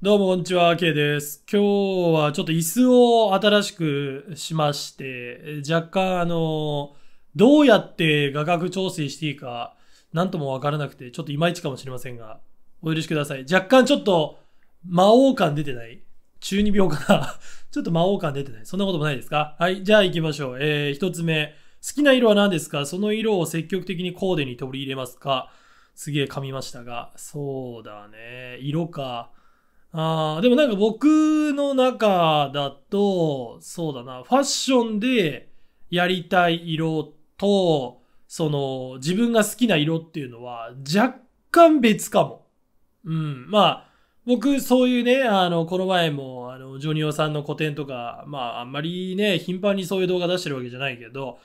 どうもこんにちは、K です。今日はちょっと椅子を新しくしまして、若干あの、どうやって画角調整していいか、なんともわからなくて、ちょっといまいちかもしれませんが、お許しください。若干ちょっと、魔王感出てない中二病かな ちょっと魔王感出てないそんなこともないですかはい、じゃあ行きましょう。えー、一つ目。好きな色は何ですかその色を積極的にコーデに取り入れますかすげえ噛みましたが。そうだね。色か。あでもなんか僕の中だと、そうだな、ファッションでやりたい色と、その自分が好きな色っていうのは若干別かも。うん。まあ、僕、そういうね、あの、この前も、あの、ジョニオさんの個展とか、まあ、あんまりね、頻繁にそういう動画出してるわけじゃないけど、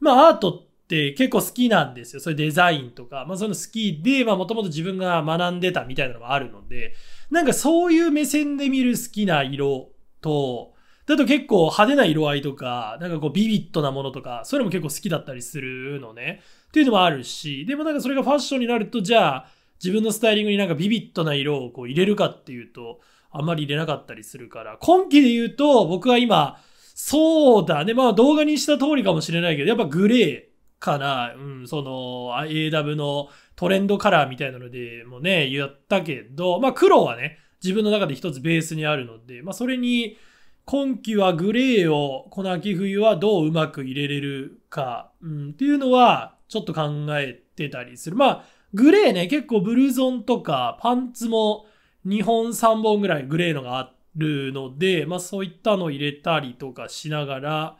まあ、アートっって結構好きなんですよ。そういうデザインとか、まあ、その好きで、まあ、もともと自分が学んでたみたいなのもあるので、なんかそういう目線で見る好きな色と、だと結構派手な色合いとか、なんかこうビビッドなものとか、そういうのも結構好きだったりするのね。っていうのもあるし、でもなんかそれがファッションになると、じゃあ自分のスタイリングになんかビビッドな色をこう入れるかっていうと、あんまり入れなかったりするから、今期で言うと僕は今、そうだね。まあ動画にした通りかもしれないけど、やっぱグレー。かな、うん、その、AW のトレンドカラーみたいなのでもね、言ったけど、まあ黒はね、自分の中で一つベースにあるので、まあそれに、今季はグレーを、この秋冬はどううまく入れれるか、うん、っていうのは、ちょっと考えてたりする。まあ、グレーね、結構ブルゾンとか、パンツも2本3本ぐらいグレーのがあるので、まあそういったのを入れたりとかしながら、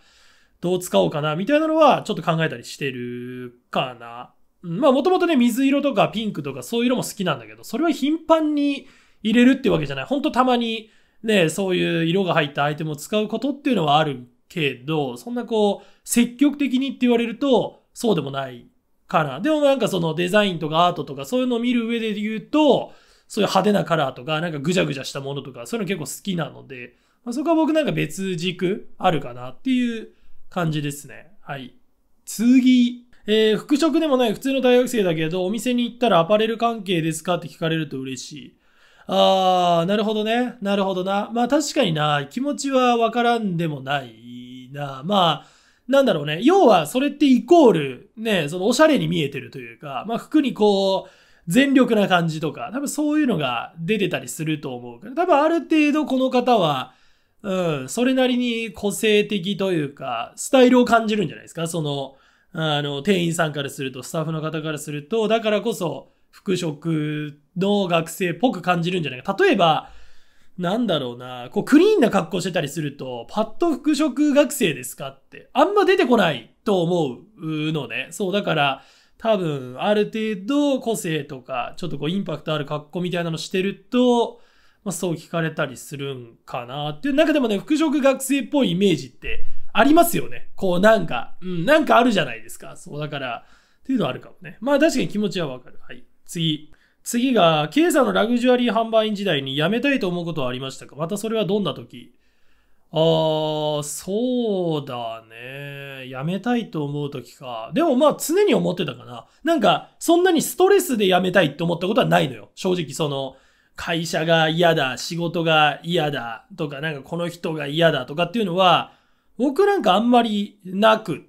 どう使おうかな、みたいなのは、ちょっと考えたりしてるかな。まあ、もともとね、水色とかピンクとかそういう色も好きなんだけど、それは頻繁に入れるってわけじゃない。ほんとたまに、ね、そういう色が入ったアイテムを使うことっていうのはあるけど、そんなこう、積極的にって言われると、そうでもないかな。でもなんかそのデザインとかアートとかそういうのを見る上で言うと、そういう派手なカラーとか、なんかぐじゃぐじゃしたものとか、そういうの結構好きなので、まあ、そこは僕なんか別軸あるかなっていう感じですね。はい。次。えー、飾でもない普通の大学生だけど、お店に行ったらアパレル関係ですかって聞かれると嬉しい。あー、なるほどね。なるほどな。まあ確かにな、気持ちはわからんでもないな。まあ、なんだろうね。要は、それってイコール、ね、そのおしゃれに見えてるというか、まあ服にこう、全力な感じとか、多分そういうのが出てたりすると思うから、多分ある程度この方は、うん、それなりに個性的というか、スタイルを感じるんじゃないですかその、あの、店員さんからすると、スタッフの方からすると、だからこそ、服飾の学生っぽく感じるんじゃないか。例えば、なんだろうな、こう、クリーンな格好してたりすると、パッと服飾学生ですかって、あんま出てこないと思うのね。そう、だから、多分、ある程度個性とか、ちょっとこう、インパクトある格好みたいなのしてると、まあ、そう聞かれたりするんかなっていう中でもね、服飾学生っぽいイメージってありますよね。こうなんか、うん、なんかあるじゃないですか。そうだから、っていうのはあるかもね。まあ確かに気持ちはわかる。はい。次。次が、ケイさんのラグジュアリー販売員時代に辞めたいと思うことはありましたかまたそれはどんな時あー、そうだね。辞めたいと思う時か。でもまあ常に思ってたかな。なんか、そんなにストレスで辞めたいって思ったことはないのよ。正直その、会社が嫌だ、仕事が嫌だとか、なんかこの人が嫌だとかっていうのは、僕なんかあんまりなくっ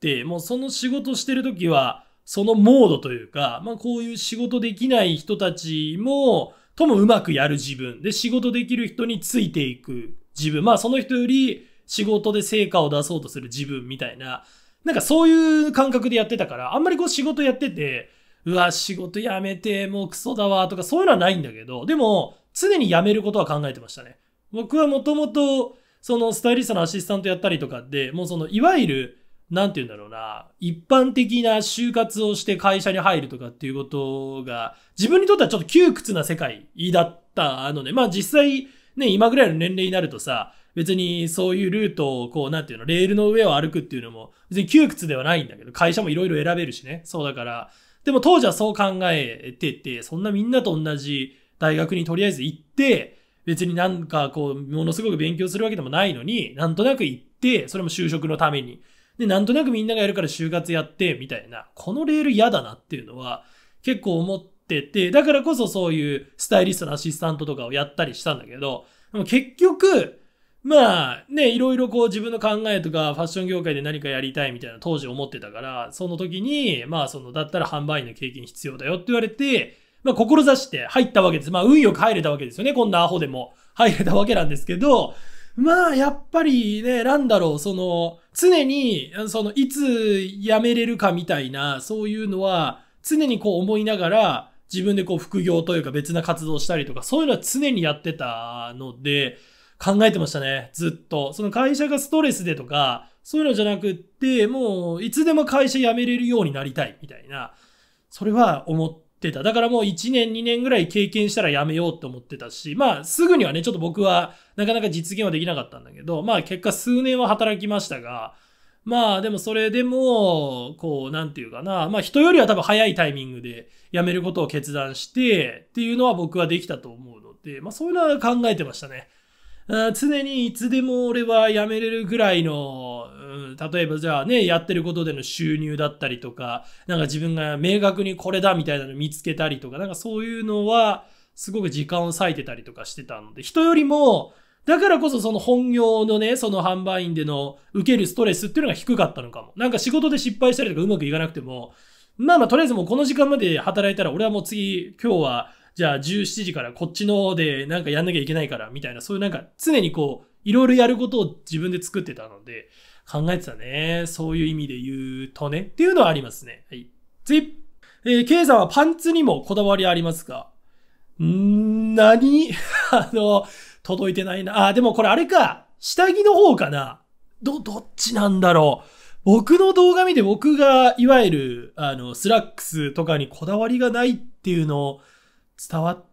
て、もうその仕事してる時は、そのモードというか、まあこういう仕事できない人たちも、ともうまくやる自分。で、仕事できる人についていく自分。まあその人より仕事で成果を出そうとする自分みたいな、なんかそういう感覚でやってたから、あんまりこう仕事やってて、うわ、仕事辞めて、もうクソだわ、とか、そういうのはないんだけど、でも、常に辞めることは考えてましたね。僕はもともと、そのスタイリストのアシスタントやったりとかで、もうその、いわゆる、なんて言うんだろうな、一般的な就活をして会社に入るとかっていうことが、自分にとってはちょっと窮屈な世界だったので、まあ実際、ね、今ぐらいの年齢になるとさ、別にそういうルートをこう、なんていうの、レールの上を歩くっていうのも、別に窮屈ではないんだけど、会社もいろいろ選べるしね。そうだから、でも当時はそう考えてて、そんなみんなと同じ大学にとりあえず行って、別になんかこう、ものすごく勉強するわけでもないのに、なんとなく行って、それも就職のために。で、なんとなくみんながやるから就活やって、みたいな、このレール嫌だなっていうのは結構思ってて、だからこそそういうスタイリストのアシスタントとかをやったりしたんだけど、でも結局、まあね、いろいろこう自分の考えとかファッション業界で何かやりたいみたいな当時思ってたから、その時に、まあその、だったら販売員の経験必要だよって言われて、まあ志して入ったわけです。まあ運よく入れたわけですよね。こんなアホでも入れたわけなんですけど、まあやっぱりね、なんだろう、その、常に、その、いつ辞めれるかみたいな、そういうのは、常にこう思いながら、自分でこう副業というか別な活動したりとか、そういうのは常にやってたので、考えてましたね。ずっと。その会社がストレスでとか、そういうのじゃなくって、もういつでも会社辞めれるようになりたいみたいな、それは思ってた。だからもう1年2年ぐらい経験したら辞めようって思ってたし、まあすぐにはね、ちょっと僕はなかなか実現はできなかったんだけど、まあ結果数年は働きましたが、まあでもそれでも、こう、なんていうかな、まあ人よりは多分早いタイミングで辞めることを決断してっていうのは僕はできたと思うので、まあそういうのは考えてましたね。常にいつでも俺は辞めれるぐらいの、例えばじゃあね、やってることでの収入だったりとか、なんか自分が明確にこれだみたいなの見つけたりとか、なんかそういうのは、すごく時間を割いてたりとかしてたので、人よりも、だからこそその本業のね、その販売員での受けるストレスっていうのが低かったのかも。なんか仕事で失敗したりとかうまくいかなくても、まあまあとりあえずもうこの時間まで働いたら俺はもう次、今日はじゃあ17時からこっちのでなんかやんなきゃいけないから、みたいな、そういうなんか常にこう、いろいろやることを自分で作ってたので、考えてたね。そういう意味で言うとね。っていうのはありますね。はい。次えー、ケイさんはパンツにもこだわりありますかんー、何 あの、届いてないな。あ、でもこれあれか。下着の方かな。ど、どっちなんだろう。僕の動画見て僕が、いわゆる、あの、スラックスとかにこだわりがないっていうのを、伝わっ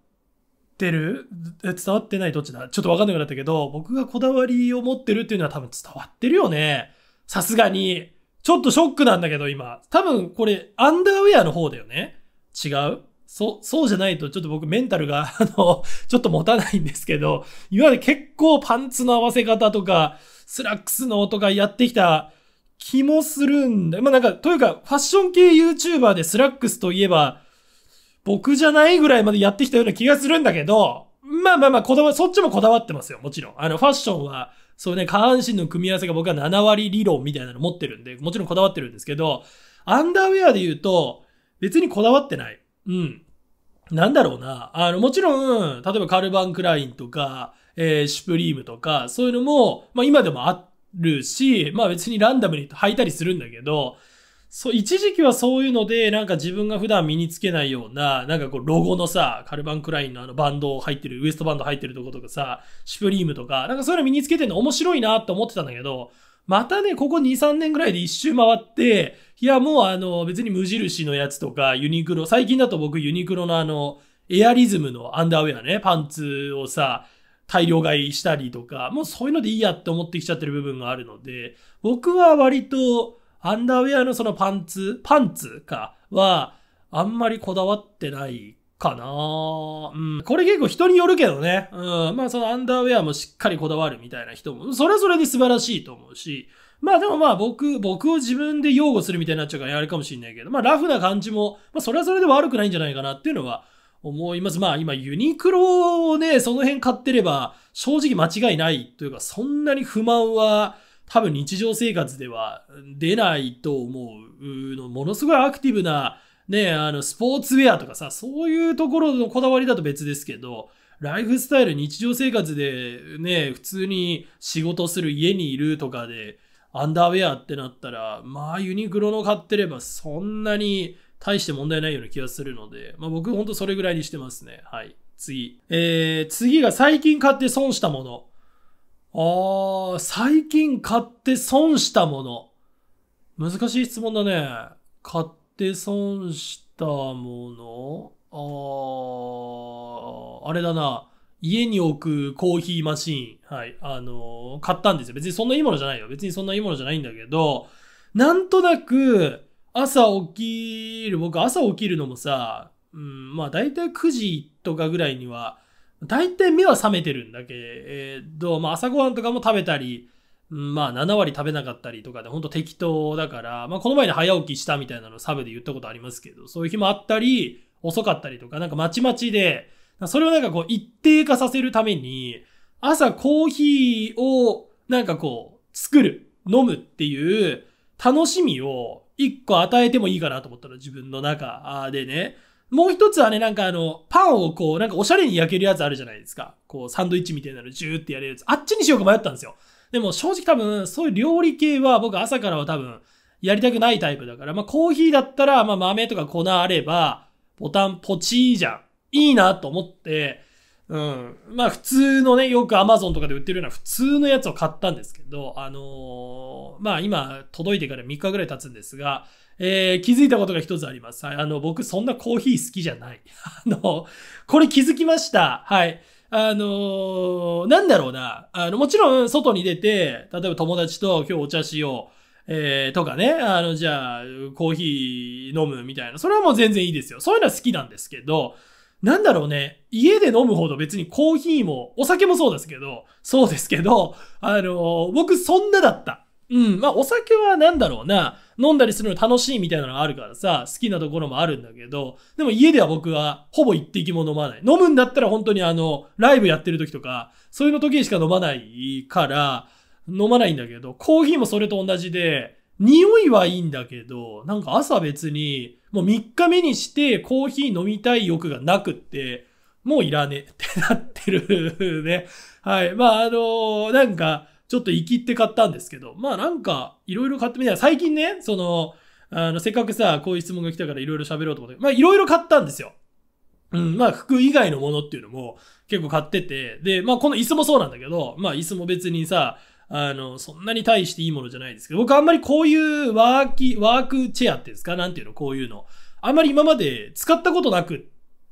てる伝わってないどっちだちょっとわかんなくなったけど、僕がこだわりを持ってるっていうのは多分伝わってるよね。さすがに。ちょっとショックなんだけど、今。多分これ、アンダーウェアの方だよね。違うそ、そうじゃないと、ちょっと僕メンタルが、あの、ちょっと持たないんですけど、いわゆる結構パンツの合わせ方とか、スラックスのとかやってきた気もするんだ。まあ、なんか、というか、ファッション系 YouTuber でスラックスといえば、僕じゃないぐらいまでやってきたような気がするんだけど、まあまあまあ、こだわ、そっちもこだわってますよ、もちろん。あの、ファッションは、そうね、下半身の組み合わせが僕は7割理論みたいなの持ってるんで、もちろんこだわってるんですけど、アンダーウェアで言うと、別にこだわってない。うん。なんだろうな。あの、もちろん、例えばカルバンクラインとか、えー、シュプリームとか、そういうのも、まあ今でもあるし、まあ別にランダムに履いたりするんだけど、そう、一時期はそういうので、なんか自分が普段身につけないような、なんかこう、ロゴのさ、カルバンクラインのあのバンド入ってる、ウエストバンド入ってるとことかさ、シュプリームとか、なんかそういうの身につけてるの面白いなって思ってたんだけど、またね、ここ2、3年ぐらいで一周回って、いや、もうあの、別に無印のやつとか、ユニクロ、最近だと僕ユニクロのあの、エアリズムのアンダーウェアね、パンツをさ、大量買いしたりとか、もうそういうのでいいやって思ってきちゃってる部分があるので、僕は割と、アンダーウェアのそのパンツ、パンツか、は、あんまりこだわってないかなうん。これ結構人によるけどね。うん。まあそのアンダーウェアもしっかりこだわるみたいな人も、それぞれで素晴らしいと思うし、まあでもまあ僕、僕を自分で擁護するみたいになっちゃうからあれかもしんないけど、まあラフな感じも、まあそれはそれで悪くないんじゃないかなっていうのは思います。まあ今ユニクロをね、その辺買ってれば正直間違いないというかそんなに不満は多分日常生活では出ないと思うの、ものすごいアクティブな、ね、あの、スポーツウェアとかさ、そういうところのこだわりだと別ですけど、ライフスタイル、日常生活でね、普通に仕事する、家にいるとかで、アンダーウェアってなったら、まあユニクロの買ってればそんなに大して問題ないような気がするので、まあ僕ほんとそれぐらいにしてますね。はい。次。えー、次が最近買って損したもの。ああ、最近買って損したもの。難しい質問だね。買って損したものああ、あれだな。家に置くコーヒーマシーン。はい。あのー、買ったんですよ。別にそんないいものじゃないよ。別にそんないいものじゃないんだけど、なんとなく、朝起きる、僕朝起きるのもさ、うん、まあ大体9時とかぐらいには大体目は覚めてるんだけど、まあ、朝ごはんとかも食べたり、まあ、7割食べなかったりとかで、ほんと適当だから、まあ、この前に早起きしたみたいなのサブで言ったことありますけど、そういう日もあったり、遅かったりとか、なんかまちまちで、それをなんかこう、一定化させるために、朝コーヒーを、なんかこう、作る、飲むっていう、楽しみを一個与えてもいいかなと思ったの、自分の中でね。もう一つはね、なんかあの、パンをこう、なんかおしゃれに焼けるやつあるじゃないですか。こう、サンドイッチみたいなのジューってやれるやつ。あっちにしようか迷ったんですよ。でも正直多分、そういう料理系は僕朝からは多分、やりたくないタイプだから、まあコーヒーだったら、まあ豆とか粉あれば、ボタンポチーじゃん。いいなと思って、うん。まあ普通のね、よく Amazon とかで売ってるような普通のやつを買ったんですけど、あのー、まあ今届いてから3日ぐらい経つんですが、えー、気づいたことが一つあります。はい。あの、僕そんなコーヒー好きじゃない。あの、これ気づきました。はい。あのー、なんだろうな。あの、もちろん外に出て、例えば友達と今日お茶しよう。えー、とかね、あの、じゃあ、コーヒー飲むみたいな。それはもう全然いいですよ。そういうのは好きなんですけど、なんだろうね、家で飲むほど別にコーヒーも、お酒もそうですけど、そうですけど、あのー、僕そんなだった。うん、まあお酒はなんだろうな、飲んだりするの楽しいみたいなのがあるからさ、好きなところもあるんだけど、でも家では僕はほぼ一滴も飲まない。飲むんだったら本当にあの、ライブやってる時とか、そういうの時にしか飲まないから、飲まないんだけど、コーヒーもそれと同じで、匂いはいいんだけど、なんか朝別に、もう3日目にしてコーヒー飲みたい欲がなくって、もういらねえってなってるね。はい。まああのー、なんか、ちょっと生きって買ったんですけど、まあなんか、いろいろ買ってみたら、最近ね、その、あの、せっかくさ、こういう質問が来たからいろいろ喋ろうと思って、まあいろいろ買ったんですよ。うん、まあ服以外のものっていうのも結構買ってて、で、まあこの椅子もそうなんだけど、まあ椅子も別にさ、あの、そんなに大していいものじゃないですけど、僕あんまりこういうワーキ、ワークチェアっていうんですかなんていうのこういうの。あんまり今まで使ったことなくっ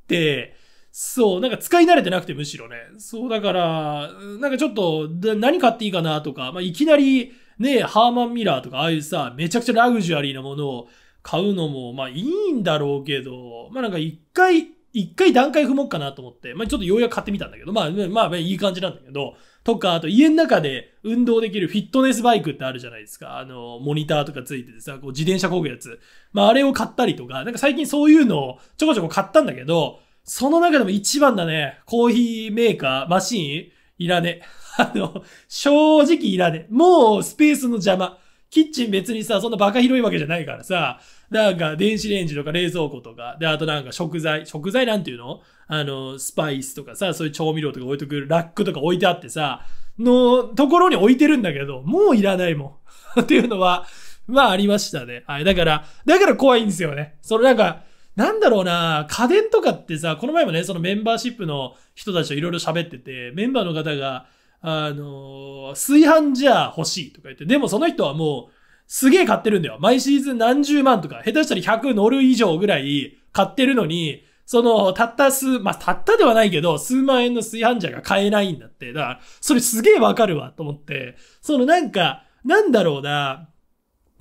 て、そう、なんか使い慣れてなくてむしろね。そう、だから、なんかちょっと、何買っていいかなとか、まあ、いきなり、ね、ハーマンミラーとか、ああいうさ、めちゃくちゃラグジュアリーなものを買うのも、まあいいんだろうけど、まあなんか一回、一回段階踏もうかなと思って、まあちょっとようやく買ってみたんだけど、まあ、まあ、いい感じなんだけど、とか、あと家の中で運動できるフィットネスバイクってあるじゃないですか。あの、モニターとかついててさ、こう自転車こぐやつ。まああれを買ったりとか、なんか最近そういうのをちょこちょこ買ったんだけど、その中でも一番だね、コーヒーメーカー、マシーン、いらね。あの、正直いらね。もうスペースの邪魔。キッチン別にさ、そんなバカ広いわけじゃないからさ、なんか電子レンジとか冷蔵庫とか、で、あとなんか食材、食材なんていうのあの、スパイスとかさ、そういう調味料とか置いとくラックとか置いてあってさ、のところに置いてるんだけど、もういらないもん。っていうのは、まあありましたね。はい。だから、だから怖いんですよね。それなんか、なんだろうな、家電とかってさ、この前もね、そのメンバーシップの人たちといろいろ喋ってて、メンバーの方が、あの炊飯ジャー欲しいとか言って、でもその人はもう、すげえ買ってるんだよ。毎シーズン何十万とか、下手したら100乗る以上ぐらい買ってるのに、その、たった数、まあ、たったではないけど、数万円の炊飯ジャーが買えないんだって。だから、それすげえわかるわ、と思って。そのなんか、なんだろうな、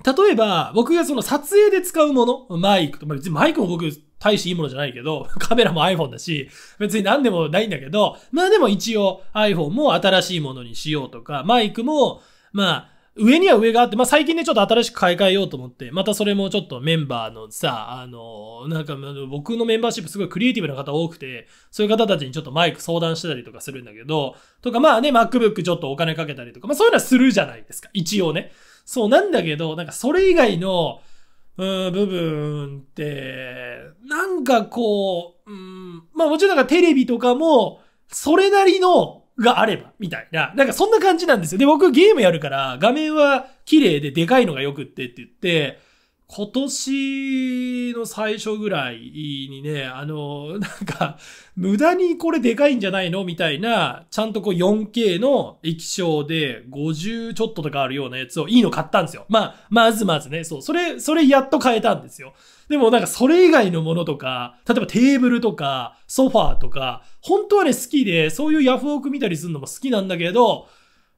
例えば、僕がその撮影で使うもの、マイクと、まあ、別にマイクも僕大していいものじゃないけど、カメラも iPhone だし、別に何でもないんだけど、まあでも一応 iPhone も新しいものにしようとか、マイクも、まあ、上には上があって、まあ、最近ね、ちょっと新しく買い替えようと思って、またそれもちょっとメンバーのさ、あの、なんか、僕のメンバーシップすごいクリエイティブな方多くて、そういう方たちにちょっとマイク相談してたりとかするんだけど、とか、まあね、MacBook ちょっとお金かけたりとか、まあそういうのはするじゃないですか、一応ね。そうなんだけど、なんかそれ以外の、うん、部分って、なんかこう、うん、まあもちろんなんかテレビとかも、それなりのがあれば、みたいな。なんかそんな感じなんですよ。で、僕ゲームやるから、画面は綺麗ででかいのが良くってって言って、今年の最初ぐらいにね、あの、なんか、無駄にこれでかいんじゃないのみたいな、ちゃんとこう 4K の液晶で50ちょっととかあるようなやつをいいの買ったんですよ。まあ、まずまずね、そう、それ、それやっと変えたんですよ。でもなんかそれ以外のものとか、例えばテーブルとか、ソファーとか、本当はね好きで、そういうヤフオク見たりするのも好きなんだけど、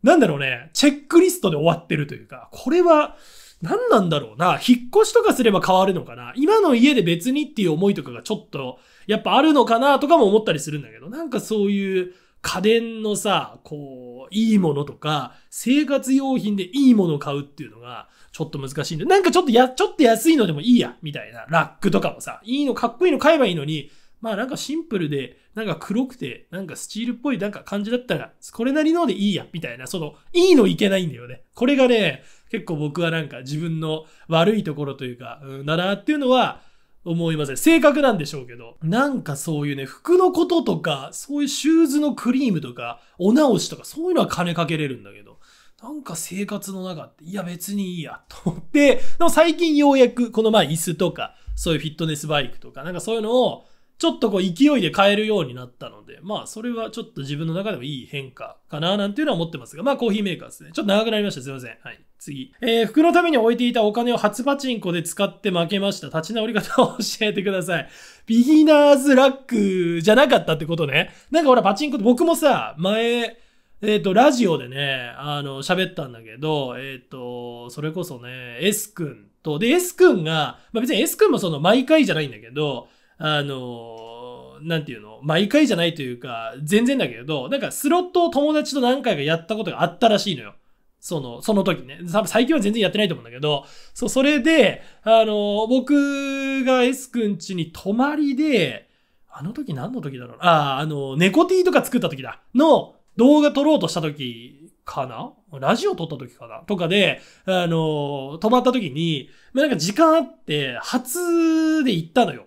なんだろうね、チェックリストで終わってるというか、これは、何なんだろうな。引っ越しとかすれば変わるのかな。今の家で別にっていう思いとかがちょっと、やっぱあるのかなとかも思ったりするんだけど、なんかそういう家電のさ、こう、いいものとか、生活用品でいいものを買うっていうのが、ちょっと難しいんで、なんかちょっとや、ちょっと安いのでもいいや、みたいな。ラックとかもさ、いいの、かっこいいの買えばいいのに、まあなんかシンプルで、なんか黒くて、なんかスチールっぽいなんか感じだったら、これなりのでいいや、みたいな、その、いいのいけないんだよね。これがね、結構僕はなんか自分の悪いところというか、うん、だなっていうのは、思いません。性格なんでしょうけど。なんかそういうね、服のこととか、そういうシューズのクリームとか、お直しとか、そういうのは金かけれるんだけど、なんか生活の中って、いや別にいいや、と思って、でも最近ようやくこの前椅子とか、そういうフィットネスバイクとか、なんかそういうのを、ちょっとこう勢いで変えるようになったので、まあそれはちょっと自分の中でもいい変化かななんていうのは思ってますが、まあコーヒーメーカーですね。ちょっと長くなりました。すいません。はい。次。えー、服のために置いていたお金を初パチンコで使って負けました。立ち直り方を教えてください。ビギナーズラックじゃなかったってことね。なんかほらパチンコって僕もさ、前、えっ、ー、と、ラジオでね、あの、喋ったんだけど、えっ、ー、と、それこそね、S 君と、で、S 君が、まあ別に S 君もその毎回じゃないんだけど、あの、なんていうの毎回じゃないというか、全然だけど、なんかスロットを友達と何回かやったことがあったらしいのよ。その、その時ね。多分最近は全然やってないと思うんだけど、そう、それで、あの、僕が S 君家に泊まりで、あの時何の時だろうああ、あの、猫 T とか作った時だ。の動画撮ろうとした時かなラジオ撮った時かなとかで、あの、泊まった時に、なんか時間あって、初で行ったのよ。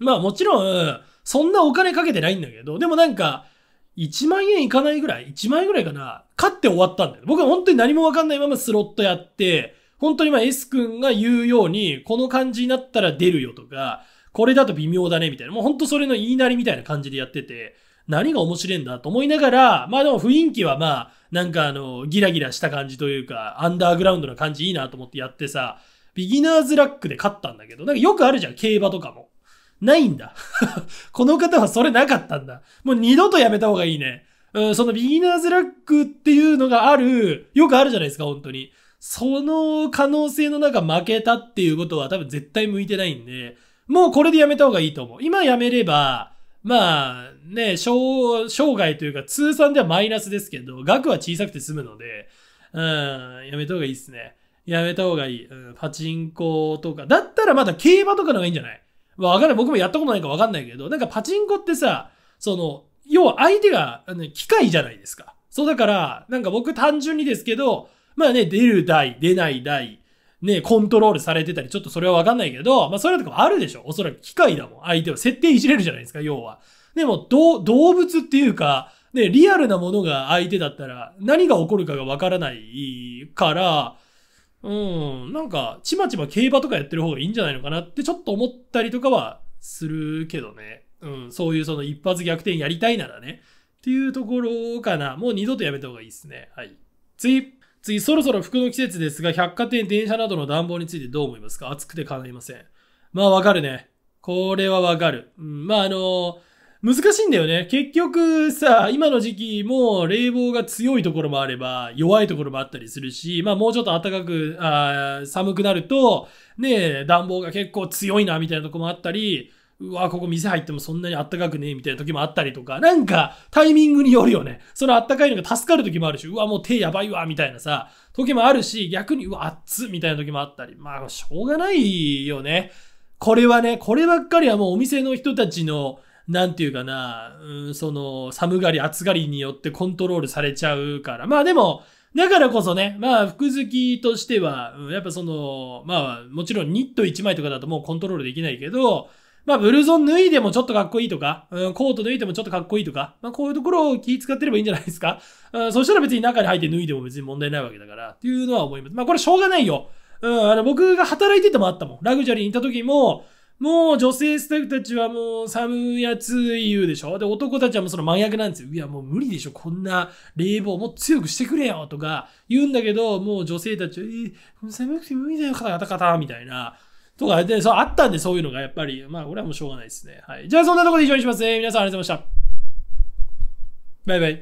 まあもちろん、そんなお金かけてないんだけど、でもなんか、1万円いかないぐらい ?1 万円ぐらいかな勝って終わったんだよ。僕は本当に何もわかんないままスロットやって、本当にまあ S 君が言うように、この感じになったら出るよとか、これだと微妙だねみたいな、もう本当それの言いなりみたいな感じでやってて、何が面白いんだと思いながら、まあでも雰囲気はまあ、なんかあの、ギラギラした感じというか、アンダーグラウンドな感じいいなと思ってやってさ、ビギナーズラックで勝ったんだけど、なんかよくあるじゃん、競馬とかも。ないんだ。この方はそれなかったんだ。もう二度とやめた方がいいね。うん、そのビギナーズラックっていうのがある、よくあるじゃないですか、本当に。その可能性の中負けたっていうことは多分絶対向いてないんで、もうこれでやめた方がいいと思う。今やめれば、まあね、生涯というか通算ではマイナスですけど、額は小さくて済むので、うん、やめた方がいいですね。やめた方がいい。うん、パチンコとか。だったらまだ競馬とかの方がいいんじゃないわかんない。僕もやったことないかわかんないけど、なんかパチンコってさ、その、要は相手が、あの、機械じゃないですか。そうだから、なんか僕単純にですけど、まあね、出る台、出ない台、ね、コントロールされてたり、ちょっとそれはわかんないけど、まあそういうとかあるでしょ。おそらく機械だもん。相手を設定いじれるじゃないですか、要は。でも、動物っていうか、ね、リアルなものが相手だったら、何が起こるかがわからないから、うん、なんか、ちまちま競馬とかやってる方がいいんじゃないのかなってちょっと思ったりとかはするけどね。うん、そういうその一発逆転やりたいならね。っていうところかな。もう二度とやめた方がいいですね。はい。次。次、そろそろ服の季節ですが、百貨店、電車などの暖房についてどう思いますか暑くて叶いません。まあわかるね。これはわかる。うん、まああのー難しいんだよね。結局さ、今の時期も冷房が強いところもあれば、弱いところもあったりするし、まあもうちょっと暖かく、あ寒くなると、ね暖房が結構強いな、みたいなとこもあったり、うわ、ここ店入ってもそんなに暖かくねえ、みたいな時もあったりとか、なんかタイミングによるよね。その暖かいのが助かる時もあるし、うわ、もう手やばいわ、みたいなさ、時もあるし、逆に、うわ、熱っ、みたいな時もあったり。まあ、しょうがないよね。これはね、こればっかりはもうお店の人たちの、なんていうかな、うん、その、寒がり、暑がりによってコントロールされちゃうから。まあでも、だからこそね、まあ、服好きとしては、やっぱその、まあ、もちろんニット1枚とかだともうコントロールできないけど、まあ、ブルゾン脱いでもちょっとかっこいいとか、うん、コート脱いでもちょっとかっこいいとか、まあ、こういうところを気使ってればいいんじゃないですか。うん、そしたら別に中に入って脱いでも別に問題ないわけだから、っていうのは思います。まあ、これしょうがないよ。うん、あの、僕が働いててもあったもん。ラグジュアリーに行った時も、もう女性スタッフたちはもう寒いつ言うでしょで、男たちはもうその真逆なんですよ。いや、もう無理でしょ。こんな冷房もっと強くしてくれよとか言うんだけど、もう女性たちは、えー、寒くて無理だよ、カタカタカタみたいな。とか、で、そう、あったんで、そういうのが、やっぱり。まあ、俺はもうしょうがないですね。はい。じゃあ、そんなところで以上にしますね。皆さんありがとうございました。バイバイ。